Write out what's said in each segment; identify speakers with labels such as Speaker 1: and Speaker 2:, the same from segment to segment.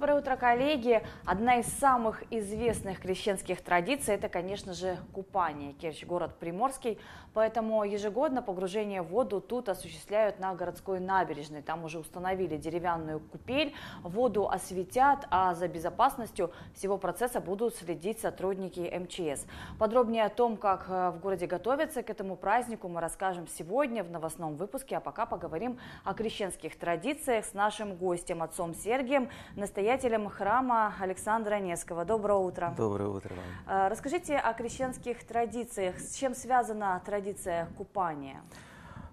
Speaker 1: Доброе утро, коллеги! Одна из самых известных крещенских традиций – это, конечно же, купание. Керчь – город приморский, поэтому ежегодно погружение в воду тут осуществляют на городской набережной. Там уже установили деревянную купель, воду осветят, а за безопасностью всего процесса будут следить сотрудники МЧС. Подробнее о том, как э, в городе готовятся к этому празднику, мы расскажем сегодня в новостном выпуске, а пока поговорим о крещенских традициях с нашим гостем, отцом Сергием, настоящим настоятелем храма Александра Невского. Доброе утро.
Speaker 2: Доброе утро вам.
Speaker 1: А, расскажите о крещенских традициях. С чем связана традиция купания?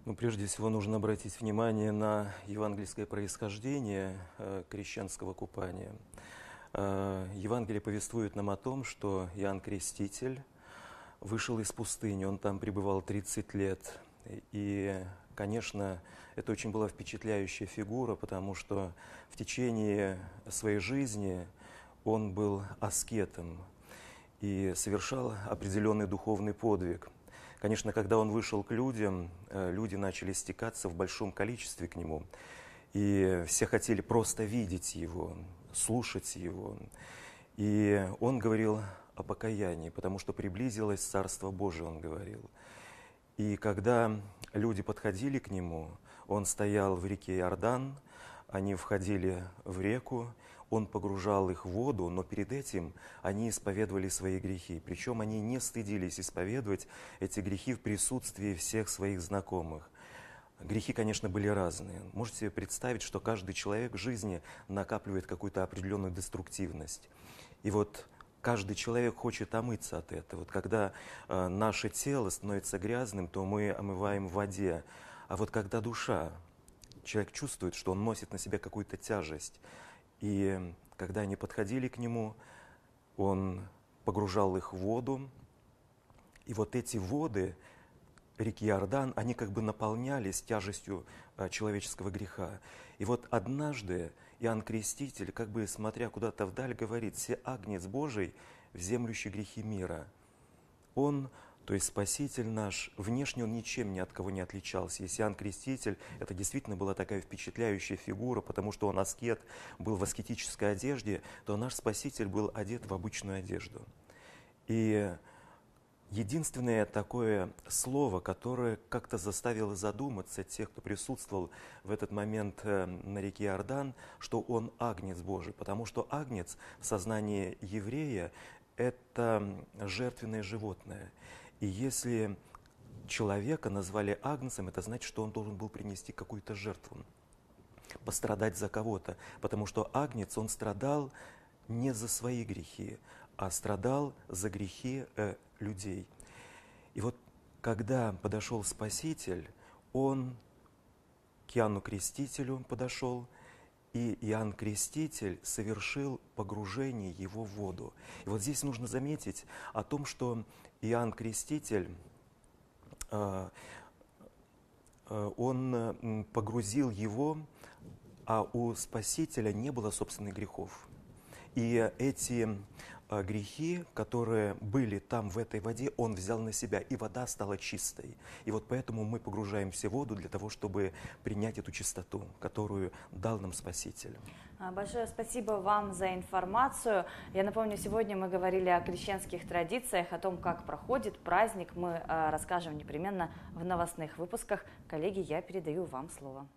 Speaker 2: Ну, прежде всего нужно обратить внимание на евангельское происхождение э, крещенского купания. Э, Евангелие повествует нам о том, что Иоанн Креститель вышел из пустыни, он там пребывал 30 лет, и, конечно, это очень была впечатляющая фигура, потому что в течение своей жизни он был аскетом и совершал определенный духовный подвиг. Конечно, когда он вышел к людям, э, люди начали стекаться в большом количестве к нему. И все хотели просто видеть его, слушать его. И он говорил о покаянии, потому что приблизилось Царство Божие, он говорил. И когда люди подходили к нему, он стоял в реке Иордан, они входили в реку, он погружал их в воду, но перед этим они исповедовали свои грехи. Причем они не стыдились исповедовать эти грехи в присутствии всех своих знакомых. Грехи, конечно, были разные. Можете себе представить, что каждый человек в жизни накапливает какую-то определенную деструктивность. И вот каждый человек хочет омыться от этого. Вот когда э, наше тело становится грязным, то мы омываем в воде. А вот когда душа, человек чувствует, что он носит на себе какую-то тяжесть. И когда они подходили к нему, он погружал их в воду. И вот эти воды реки Иордан, они как бы наполнялись тяжестью э, человеческого греха. И вот однажды Иоанн Креститель, как бы смотря куда-то вдаль, говорит, «Все агнец Божий, вземлющий грехи мира». Он, то есть Спаситель наш, внешне он ничем ни от кого не отличался. Если Иоанн Креститель, это действительно была такая впечатляющая фигура, потому что он аскет, был в аскетической одежде, то наш Спаситель был одет в обычную одежду. И Единственное такое слово, которое как-то заставило задуматься тех, кто присутствовал в этот момент э, на реке Иордан, что он агнец Божий, потому что агнец в сознании еврея – это жертвенное животное. И если человека назвали агнцем, это значит, что он должен был принести какую-то жертву, пострадать за кого-то, потому что агнец, он страдал не за свои грехи, а страдал за грехи э, людей. И вот когда подошел Спаситель, он к Иоанну Крестителю подошел, и Иоанн Креститель совершил погружение его в воду. И вот здесь нужно заметить о том, что Иоанн Креститель, э, э, он погрузил его, а у Спасителя не было собственных грехов. И эти э, грехи, которые были там в этой воде, он взял на себя, и вода стала чистой. И вот поэтому мы погружаемся в воду для того, чтобы принять эту чистоту, которую дал нам Спаситель.
Speaker 1: А, большое спасибо вам за информацию. Я напомню, сегодня мы говорили о крещенских традициях, о том, как проходит праздник. Мы а, расскажем непременно в новостных выпусках. Коллеги, я передаю вам слово.